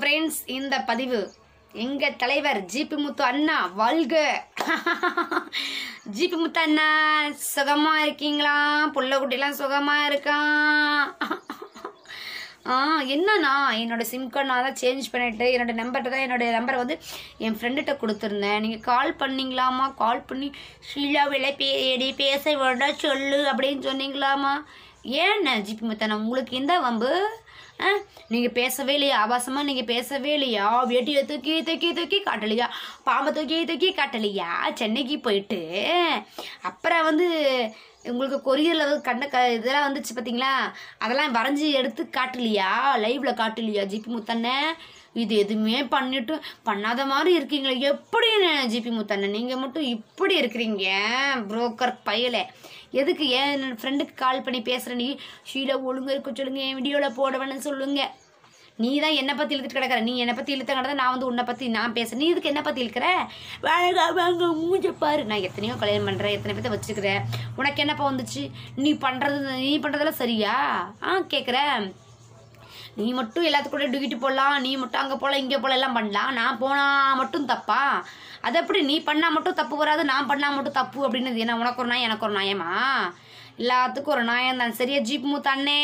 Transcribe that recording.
friends இந்த பதிவு எங்கள் தலைவர் ஜிபி முத்து அண்ணா வாழ்க ஜிபி முத்து அண்ணா சுகமாக இருக்கீங்களா புள்ள குட்டிலாம் சுகமாக இருக்கான் ஆ என்னண்ணா என்னோடய சிம் கார்டு நான் தான் சேஞ்ச் பண்ணிவிட்டு என்னோடய நம்பர்கிட்ட தான் என்னோடய நம்பரை வந்து என் ஃப்ரெண்டுகிட்ட கொடுத்துருந்தேன் நீங்கள் கால் பண்ணிங்களாமா கால் பண்ணி ஷீலா விலை பே பேச வேண்டாம் சொல்லு அப்படின்னு சொன்னீங்களாமா ஏன் ஜிபி மத்தான உங்களுக்கு இந்த வம்பு நீங்க பேசவே இல்லையா ஆபாசமா நீங்க பேசவே இல்லையா வேட்டியை தூக்கி தூக்கி தூக்கி காட்டலையா பாம்பை தூக்கி தூக்கி காட்டலையா சென்னைக்கு போயிட்டு அப்புறம் வந்து உங்களுக்கு கொரியரில் கண்ண க இதெல்லாம் வந்துச்சு பார்த்தீங்களா அதெல்லாம் வரைஞ்சி எடுத்து காட்டலையா லைவில் காட்டலையா ஜிபி முத்தண்ணே இது எதுவுமே பண்ணிட்டு பண்ணாத மாதிரி இருக்கீங்களே எப்படி ஜிபி முத்தண்ணே நீங்கள் மட்டும் இப்படி இருக்கிறீங்க புரோக்கர் பயலை எதுக்கு ஏன் ஃப்ரெண்டுக்கு கால் பண்ணி பேசுகிற நீ ஷீலா ஒழுங்கு இருக்க சொல்லுங்கள் என் வீடியோவில் போடவேன்னு சொல்லுங்கள் நீ தான் என்னை பற்றி இழுத்துட்டு கிடக்கிற நீ என்னை பற்றி இழுத்தங்கிறத நான் வந்து உன்னை பற்றி நான் பேச நீ இதுக்கு என்னை பற்றி இழுக்கிற வாங்க மூஞ்ச பாரு நான் எத்தனையோ கல்யாணம் பண்ணுறேன் எத்தனை பேர்த்த வச்சுருக்கிறேன் உனக்கு என்னப்பா வந்துச்சு நீ பண்ணுறது நீ பண்ணுறதெல்லாம் சரியா ஆ கேட்குற நீ மட்டும் கூட டூக்கிட்டு போடலாம் நீ மட்டும் அங்கே போகலாம் இங்கே போகலாம் எல்லாம் பண்ணலாம் நான் போனால் மட்டும் தப்பா அது எப்படி நீ பண்ணால் மட்டும் தப்பு வராது நான் பண்ணால் மட்டும் தப்பு அப்படின்னு என்ன உனக்கு ஒரு நாய் எனக்கு ஒரு நாயமா எல்லாத்துக்கும் ஒரு நாயம் தான் சரியா ஜீப் மூத்தானே